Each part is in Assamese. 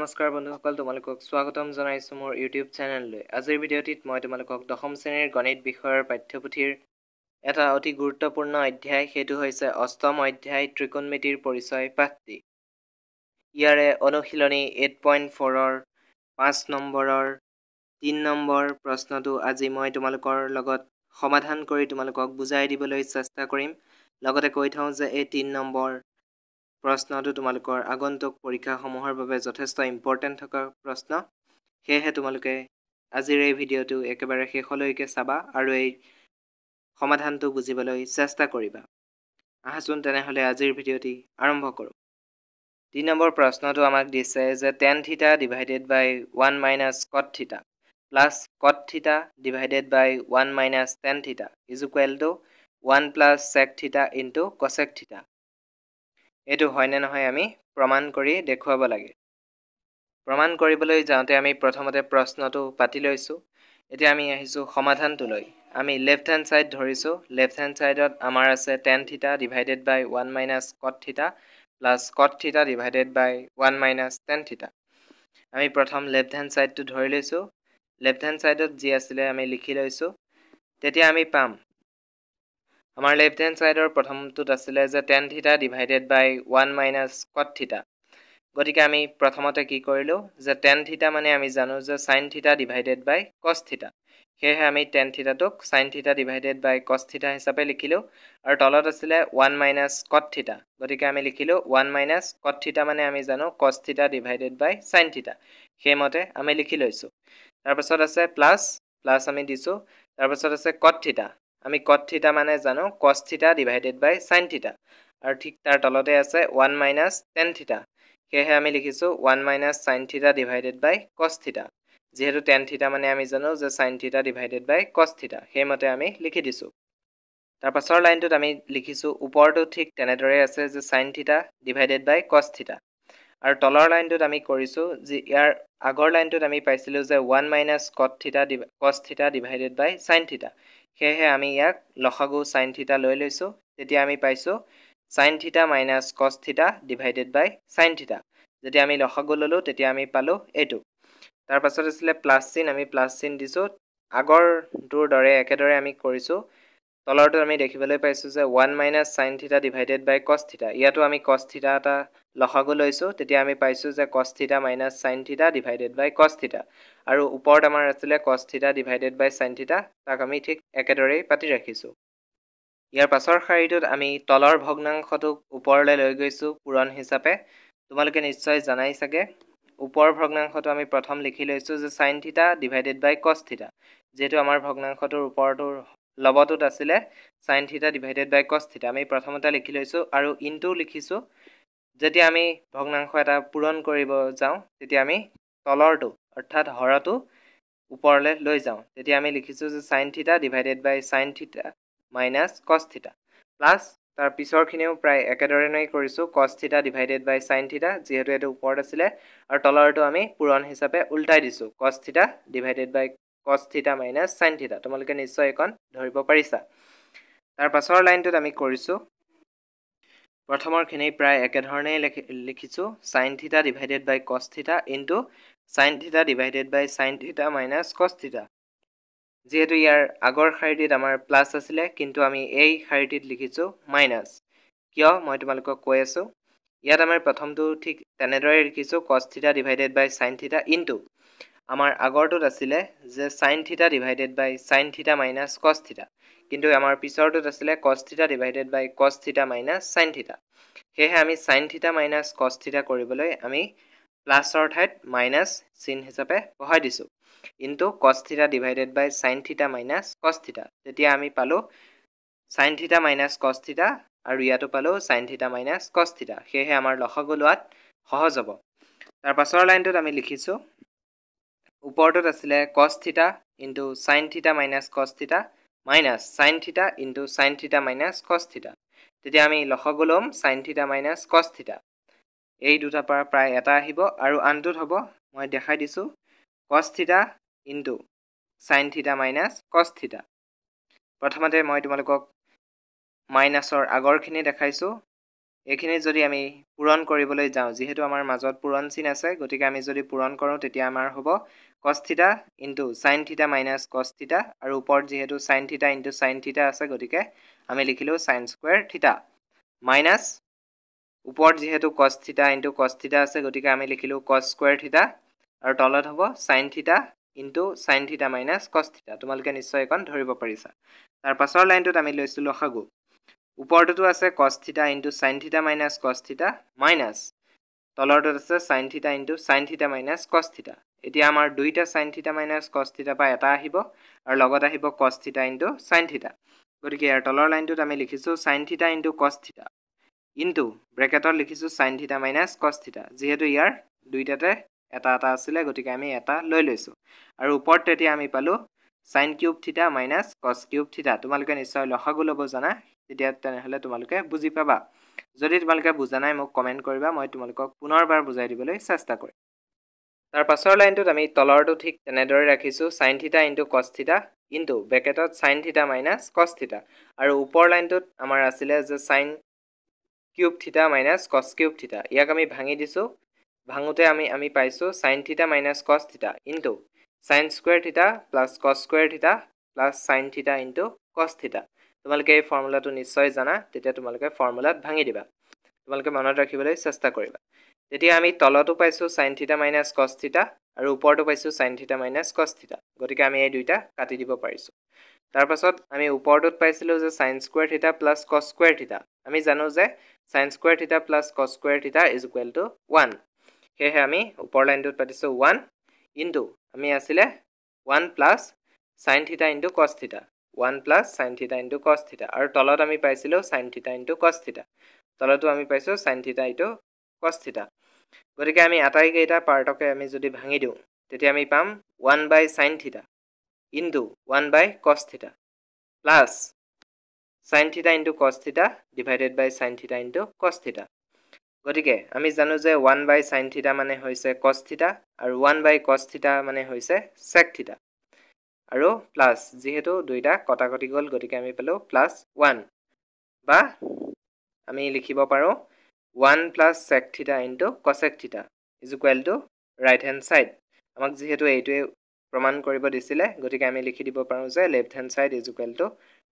নমস্কাৰ বন্ধুসকল তোমালোকক স্বাগতম জনাইছোঁ মোৰ ইউটিউব চেনেললৈ আজিৰ ভিডিঅ'টিত মই তোমালোকক দশম শ্ৰেণীৰ গণিত বিষয়ৰ পাঠ্যপুথিৰ এটা অতি গুৰুত্বপূৰ্ণ অধ্যায় সেইটো হৈছে অষ্টম অধ্যায় ত্ৰিকোণমিতিৰ পৰিচয় পাঠটি ইয়াৰে অনুশীলনী এইট পইণ্ট ফ'ৰৰ পাঁচ নম্বৰৰ তিনি নম্বৰ প্ৰশ্নটো আজি মই তোমালোকৰ লগত সমাধান কৰি তোমালোকক বুজাই দিবলৈ চেষ্টা কৰিম লগতে কৈ থওঁ যে এই তিনি নম্বৰ প্ৰশ্নটো তোমালোকৰ আগন্তুক পৰীক্ষাসমূহৰ বাবে যথেষ্ট ইম্পৰ্টেণ্ট থকা প্ৰশ্ন সেয়েহে তোমালোকে আজিৰ এই ভিডিঅ'টো একেবাৰে শেষলৈকে চাবা আৰু এই সমাধানটো বুজিবলৈ চেষ্টা কৰিবা আহাচোন তেনেহ'লে আজিৰ ভিডিঅ'টি আৰম্ভ কৰোঁ দুই নম্বৰ প্ৰশ্নটো আমাক দিছে যে tan theta divided by one minus কট থিটা plus cot theta divided by one minus tan theta is equal to one plus sec theta into cosec theta এইটো হয়নে নহয় আমি প্ৰমাণ কৰি দেখুৱাব লাগে প্ৰমাণ কৰিবলৈ যাওঁতে আমি প্ৰথমতে প্ৰশ্নটো পাতি লৈছোঁ এতিয়া আমি আহিছোঁ সমাধানটোলৈ আমি লেফ্ট হেণ্ড ছাইড ধৰিছোঁ লেফ্ট হেণ্ড ছাইডত আমাৰ আছে tan theta divided by one minus কট থিটা plus cot theta divided by one minus tan theta আমি প্ৰথম লেফ্ট হেণ্ড ছাইডটো ধৰি লৈছোঁ লেফ্ট হেণ্ড ছাইডত যি আছিলে আমি লিখি লৈছোঁ তেতিয়া আমি পাম আমাৰ লেফ্ট হেণ্ড ছাইডৰ প্ৰথমটোত আছিলে যে tan theta divided by one minus কট থিটা গতিকে আমি প্ৰথমতে কি কৰিলোঁ যে টেন থিটা মানে আমি জানো যে sin theta divided by cos theta সেয়েহে আমি টেন থিটাটোক sin theta divided by cos theta হিচাপে লিখিলোঁ আৰু তলত আছিলে ওৱান মাইনাছ কট থিটা গতিকে আমি লিখিলোঁ ওৱান মাইনাছ কট থিটা মানে আমি জানো কছ থিটা ডিভাইডেড বাই চাইন থিটা সেইমতে আমি লিখি লৈছোঁ তাৰপাছত আছে প্লাছ প্লাছ আমি দিছোঁ তাৰপাছত আছে কট থিটা আমি কট থিটা মানে জানো কচ থিতা ডিভাইডেড বাই চাইন থিতা আৰু ঠিক তাৰ তলতে আছে ওৱান মাইনাছ টেন থিটা সেয়েহে আমি লিখিছোঁ one minus sin theta divided by cos theta যিহেতু টেন থিটা মানে আমি জানো যে sign theta divided by cos থিতা সেইমতে আমি লিখি দিছোঁ তাৰ পাছৰ লাইনটোত আমি লিখিছোঁ ওপৰটো ঠিক তেনেদৰে আছে যে sin theta divided by cos theta আৰু তলৰ লাইনটোত আমি কৰিছোঁ যি ইয়াৰ আগৰ লাইনটোত আমি পাইছিলোঁ যে ওৱান মাইনাছ কট থিতা ডি cos divided by sin theta সেয়েহে আমি ইয়াক লসাগু চাইন থিতা লৈ লৈছোঁ তেতিয়া আমি পাইছোঁ sin theta minus cos theta divided by sin থিতা যেতিয়া আমি লসাগু ল'লোঁ তেতিয়া আমি পালোঁ এইটো তাৰপাছত আছিলে প্লাছ চিন আমি প্লাছ চিন দিছোঁ আগৰটোৰ দৰে একেদৰে আমি কৰিছোঁ তলৰটো আমি দেখিবলৈ পাইছোঁ যে one minus sin theta divided by cos theta ইয়াতো আমি কষ্টিটা এটা লসাগু লৈছোঁ তেতিয়া আমি পাইছোঁ যে cos theta minus sin theta divided by cos theta আৰু ওপৰত আমাৰ আছিলে কষ্টিটা ডিভাইডেড বাই চাইন থিটা তাক আমি ঠিক একেদৰেই পাতি ৰাখিছোঁ ইয়াৰ পাছৰ শাৰীটোত আমি তলৰ ভগ্নাংশটোক ওপৰলৈ লৈ গৈছোঁ পূৰণ হিচাপে তোমালোকে নিশ্চয় জানাই চাগে ওপৰ ভগ্নাংশটো আমি প্ৰথম লিখি লৈছোঁ যে চাইন থিটা ডিভাইডেড বাই কষ্টিটা যিহেতু আমাৰ ভগ্নাংশটোৰ ওপৰটোৰ লবটোত আছিলে sign theta divided by cos থিটা আমি প্ৰথমতে লিখি লৈছোঁ আৰু ইনটো লিখিছোঁ যেতিয়া আমি ভগ্নাংশ এটা পূৰণ কৰিব যাওঁ তেতিয়া আমি তলৰটো অৰ্থাৎ হৰটো ওপৰলৈ লৈ যাওঁ তেতিয়া আমি লিখিছোঁ যে sin theta divided by sin theta minus cos theta plus তাৰ পিছৰখিনিও প্ৰায় একেধৰণেই কৰিছোঁ কছ থিটা ডিভাইডেড বাই চাইন থিটা যিহেতু এইটো ওপৰত আছিলে আৰু তলৰটো আমি পূৰণ হিচাপে ওলটাই দিছোঁ কছ থিটা ডিভাইডেড বাই কষ্টিটা মাইনাছ চাইনথিটা তোমালোকে নিশ্চয় এইখন ধৰিব পাৰিছা তাৰপাছৰ লাইনটোত আমি কৰিছোঁ প্ৰথমৰখিনি প্ৰায় একেধৰণেই লিখি লিখিছোঁ sin theta divided by cos theta into sin theta divided by sin theta minus cos theta যিহেতু ইয়াৰ আগৰ শাৰীটিত আমাৰ প্লাছ আছিলে কিন্তু আমি এই শাৰীটিত লিখিছোঁ মাইনাছ কিয় মই তোমালোকক কৈ আছোঁ ইয়াত আমাৰ প্ৰথমটো ঠিক তেনেদৰে লিখিছোঁ কষ্টিটা ডিভাইডেড বাই চাইনথিটা ইনটু আমাৰ আগৰটোত আছিলে যে sin theta divided by sin theta minus cos theta কিন্তু আমাৰ পিছৰটোত আছিলে কষ্ট থিটা ডিভাইডেড বাই কষ্ট থিটা মাইনাছ চাইন থিটা সেয়েহে আমি চাইন থিটা মাইনাছ কষ্ট থিটা কৰিবলৈ আমি প্লাছৰ ঠাইত মাইনাছ চিন হিচাপে বহাই দিছোঁ into cos theta divided by sin theta minus cos theta তেতিয়া আমি পালোঁ চাইন থিটা মাইনাছ কষ্ট থিটা আৰু ইয়াতো পালোঁ চাইন থিটা মাইনাছ কষ্ট থিটা সেয়েহে আমাৰ লসগোলোৱাত সহজ হ'ব তাৰ পাছৰ লাইনটোত আমি লিখিছোঁ ওপৰটোত আছিলে cos theta into sin theta minus cos theta minus sin theta into sin theta minus cos theta তেতিয়া আমি লসগু ল'ম চাইন থিটা মাইনাছ কষ্টিটা এই দুটাৰ পৰা প্ৰায় এটা আহিব আৰু আনটোত হ'ব মই দেখাই দিছোঁ cos theta into sin theta minus cos theta প্ৰথমতে মই তোমালোকক মাইনাছৰ আগৰখিনি দেখাইছোঁ এইখিনি যদি আমি পূৰণ কৰিবলৈ যাওঁ যিহেতু আমাৰ মাজত পূৰণ চিন আছে গতিকে আমি যদি পূৰণ কৰোঁ তেতিয়া আমাৰ হ'ব cos theta into sin theta minus cos theta আৰু ওপৰত যিহেতু sin theta into sin theta আছে গতিকে আমি লিখিলোঁ চাইন স্কুৱেৰ থিতা মাইনাছ ওপৰত যিহেতু কচ থিতা ইণ্টু কচ থিতা আছে গতিকে আমি লিখিলোঁ কচ স্কুৱেৰ থিতা আৰু তলত হ'ব sin theta into sin theta minus cos theta তোমালোকে নিশ্চয় এইকণ ধৰিব পাৰিছা তাৰ পাছৰ লাইনটোত আমি লৈছিলোঁ সাগু ওপৰটোতো আছে cos theta into sin theta minus cos theta minus তলৰটোত আছে sin theta into sin theta minus cos theta এতিয়া আমাৰ দুইটা চাইন থিতা মাইনাছ কষ্টিতা পৰা এটা আহিব আৰু লগত আহিব কষ্টিতা ইনটু চাইন থিতা গতিকে ইয়াৰ তলৰ লাইনটোত আমি লিখিছোঁ sin theta into cos theta into ব্ৰেকেটত লিখিছোঁ চাইন থিতা মাইনাছ কষ্টিতা যিহেতু ইয়াৰ দুইটাতে এটা এটা আছিলে গতিকে আমি এটা লৈ লৈছোঁ আৰু ওপৰত তেতিয়া আমি পালোঁ sin cube theta minus cos cube theta তোমালোকে নিশ্চয় লসাগু ল'ব জানা তেতিয়া তেনেহ'লে তোমালোকে বুজি পাবা যদি তোমালোকে বুজা নাই মোক কমেণ্ট কৰিবা মই তোমালোকক পুনৰবাৰ বুজাই দিবলৈ চেষ্টা কৰিম তাৰ পাছৰ লাইনটোত আমি তলৰটো ঠিক তেনেদৰে ৰাখিছোঁ sin theta cos cos theta into ব্ৰেকেটত sin theta minus cos cos theta আৰু ওপৰ লাইনটোত আমাৰ আছিলে যে sin cube theta minus cos cube theta ইয়াক আমি ভাঙি দিছোঁ ভাঙোতে আমি আমি পাইছোঁ sin theta minus cos theta into sin square theta plus cos square theta plus sin theta cos cos theta তোমালোকে এই ফৰ্মুলাটো নিশ্চয় জানা তেতিয়া তোমালোকে ফৰ্মুলাত ভাঙি দিবা তোমালোকে মনত ৰাখিবলৈ চেষ্টা কৰিবা তেতিয়া আমি তলতো পাইছোঁ চাইন থিতা মাইনাছ কষ্টিতা আৰু ওপৰতো পাইছোঁ চাইন থিতা মাইনাছ কষ্টিতা গতিকে আমি এই দুইটা কাটি দিব পাৰিছোঁ তাৰপাছত আমি ওপৰটোত পাইছিলোঁ যে sin square theta plus cos square theta আমি জানো যে sin square theta plus cos square theta is equal to one সেয়েহে আমি ওপৰ লাইনটোত পাতিছোঁ ওৱান ইনটু আমি আছিলে one plus sin theta into cos theta one plus sin theta into cos theta আৰু তলত আমি পাইছিলোঁ চাইন থিতা ইনটু কছ থিতা তলতো আমি পাইছোঁ চাইন থিতা ইটো কছ থিতা গতিকে আমি আটাইকেইটা পাৰ্টকে আমি যদি ভাঙি দিওঁ তেতিয়া আমি পাম one by sin theta into one by cos theta plus sin theta into cos theta divided by sin theta into cos theta গতিকে আমি জানো যে ওৱান বাই চাইন থিতা মানে হৈছে কছ থিতা আৰু ওৱান বাই কছ থিতা মানে হৈছে চেক থিতা আৰু প্লাছ যিহেতু দুয়োটা কটাকটি গ'ল গতিকে আমি পালোঁ প্লাছ ওৱান বা আমি লিখিব পাৰোঁ one plus sec theta into cosec theta is equal to right hand side আমাক যিহেতু এইটোৱে প্ৰমাণ কৰিব দিছিলে গতিকে আমি লিখি দিব পাৰোঁ যে left hand side is equal to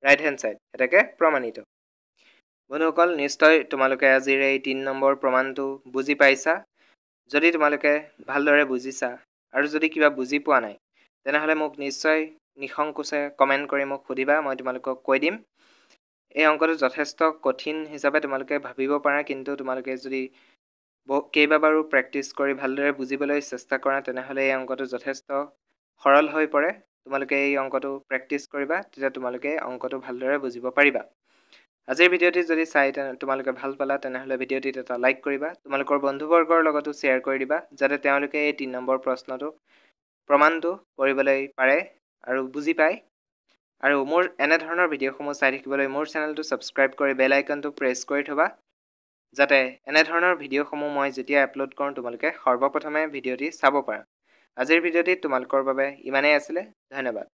right hand side এটাকে প্ৰমাণিত বন্ধুসকল নিশ্চয় তোমালোকে আজিৰ এই তিনি নম্বৰ প্ৰমাণটো বুজি পাইছা যদি তোমালোকে ভালদৰে বুজিছা আৰু যদি কিবা বুজি পোৱা নাই তেনেহ'লে মোক নিশ্চয় নিসংকোচে কমেণ্ট কৰি মোক সুধিবা মই তোমালোকক কৈ দিম এই অংকটো যথেষ্ট কঠিন হিচাপে তোমালোকে ভাবিব পাৰা কিন্তু তোমালোকে যদি কেইবাবাৰো প্ৰেক্টিচ কৰি ভালদৰে বুজিবলৈ চেষ্টা কৰা তেনেহ'লে এই অংকটো যথেষ্ট সৰল হৈ পৰে তোমালোকে এই অংকটো প্ৰেক্টিচ কৰিবা তেতিয়া তোমালোকে অংকটো ভালদৰে বুজিব পাৰিবা আজিৰ ভিডিঅ'টি যদি চাই তোমালোকে ভাল পালা তেনেহ'লে ভিডিঅ'টিত এটা লাইক কৰিবা তোমালোকৰ বন্ধুবৰ্গৰ লগতো শ্বেয়াৰ কৰি দিবা যাতে তেওঁলোকে এই তিনি নম্বৰ প্ৰশ্নটো প্ৰমাণটো কৰিবলৈ পাৰে আৰু বুজি পায় আৰু মোৰ এনেধৰণৰ ভিডিঅ'সমূহ চাই থাকিবলৈ মোৰ চেনেলটো ছাবস্ক্ৰাইব কৰি বেল আইকনটো প্ৰেছ কৰি থবা যাতে এনেধৰণৰ ভিডিঅ'সমূহ মই যেতিয়া আপলোড কৰোঁ তোমালোকে সৰ্বপ্ৰথমে ভিডিঅ'টি চাব পাৰা আজিৰ ভিডিঅ'টি তোমালোকৰ বাবে ইমানেই আছিলে ধন্যবাদ